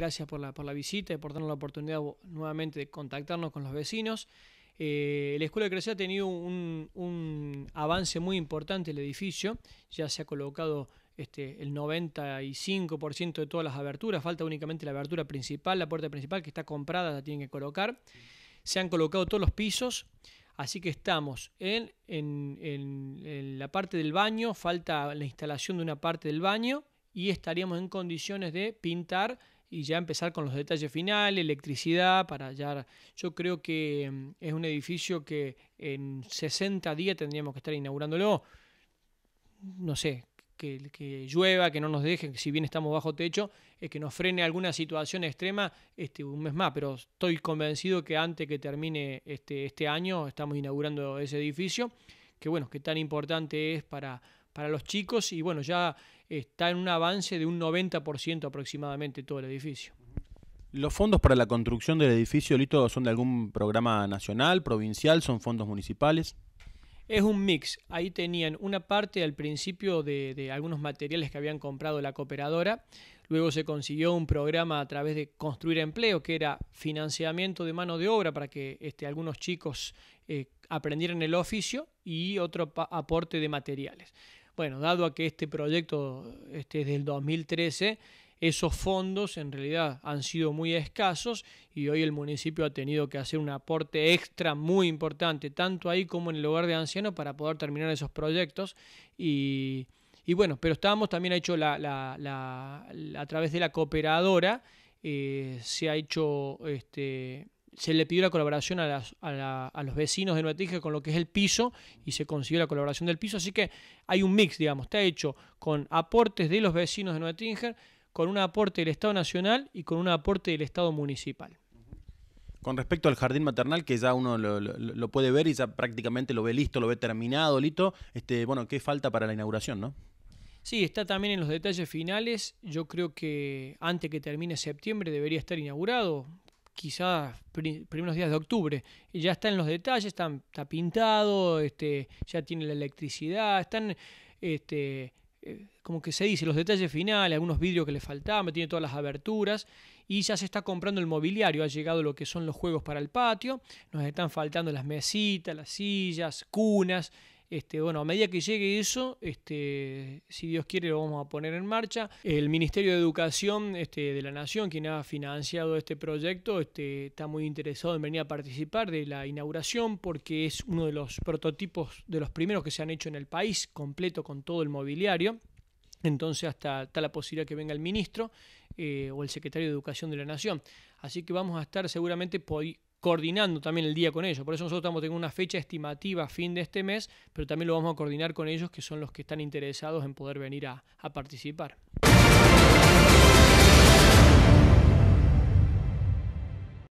gracias por la, por la visita y por darnos la oportunidad nuevamente de contactarnos con los vecinos. Eh, la Escuela de Crecer ha tenido un, avance muy importante el edificio, ya se ha colocado este, el 95% de todas las aberturas, falta únicamente la abertura principal, la puerta principal que está comprada, la tienen que colocar. Se han colocado todos los pisos, así que estamos en la parte del baño, falta la instalación de una parte del baño y estaríamos en condiciones de pintar y ya empezar con los detalles finales, electricidad, para ya... Yo creo que mm, es un edificio que en 60 días tendríamos que estar inaugurándolo. No sé, que, que, llueva, que no nos deje, que si bien estamos bajo techo, es que nos frene alguna situación extrema este, un mes más. Pero estoy convencido que antes que termine este, este año estamos inaugurando ese edificio, que bueno, que tan importante es para para los chicos y bueno, ya está en un avance de un 90% aproximadamente todo el edificio. ¿Los fondos para la construcción del edificio, Lito, son de algún programa nacional, provincial, son fondos municipales? Es un mix. Ahí tenían una parte al principio de, algunos materiales que habían comprado la cooperadora. Luego se consiguió un programa a través de Construir Empleo, que era financiamiento de mano de obra para que este, algunos chicos eh, aprendieran el oficio y otro aporte de materiales. Bueno, dado a que este proyecto este, es del 2013, esos fondos en realidad han sido muy escasos y hoy el municipio ha tenido que hacer un aporte extra muy importante, tanto ahí como en el hogar de Anciano para poder terminar esos proyectos. Y, bueno, pero estábamos también ha hecho la, la, a través de la cooperadora, eh, se ha hecho este, se le pidió la colaboración a, los vecinos de Nueva con lo que es el piso y se consiguió la colaboración del piso. Así que hay un mix, digamos, está hecho con aportes de los vecinos de Nueva con un aporte del Estado Nacional y con un aporte del Estado Municipal. Con respecto al jardín maternal, que ya uno lo, puede ver y ya prácticamente lo ve listo, lo ve terminado, listo este, bueno, ¿qué falta para la inauguración, no? Sí, está también en los detalles finales. Yo creo que antes que termine septiembre debería estar inaugurado quizás primeros días de octubre. ya está en los detalles, está, pintado, este, ya tiene la electricidad, están, este, eh, como que se dice, los detalles finales, algunos vidrios que le faltaban, tiene todas las aberturas y ya se está comprando el mobiliario, ha llegado lo que son los juegos para el patio, nos están faltando las mesitas, las sillas, cunas, este, bueno, a medida que llegue eso, este, si Dios quiere, lo vamos a poner en marcha. El Ministerio de Educación este, de la Nación, quien ha financiado este proyecto, está muy interesado en venir a participar de la inauguración porque es uno de los prototipos de los primeros que se han hecho en el país, completo con todo el mobiliario. Entonces hasta está la posibilidad que venga el ministro eh, o el secretario de Educación de la Nación. Así que vamos a estar seguramente coordinando también el día con ellos. Por eso nosotros estamos teniendo una fecha estimativa fin de este mes, pero también lo vamos a coordinar con ellos que son los que están interesados en poder venir a, a participar.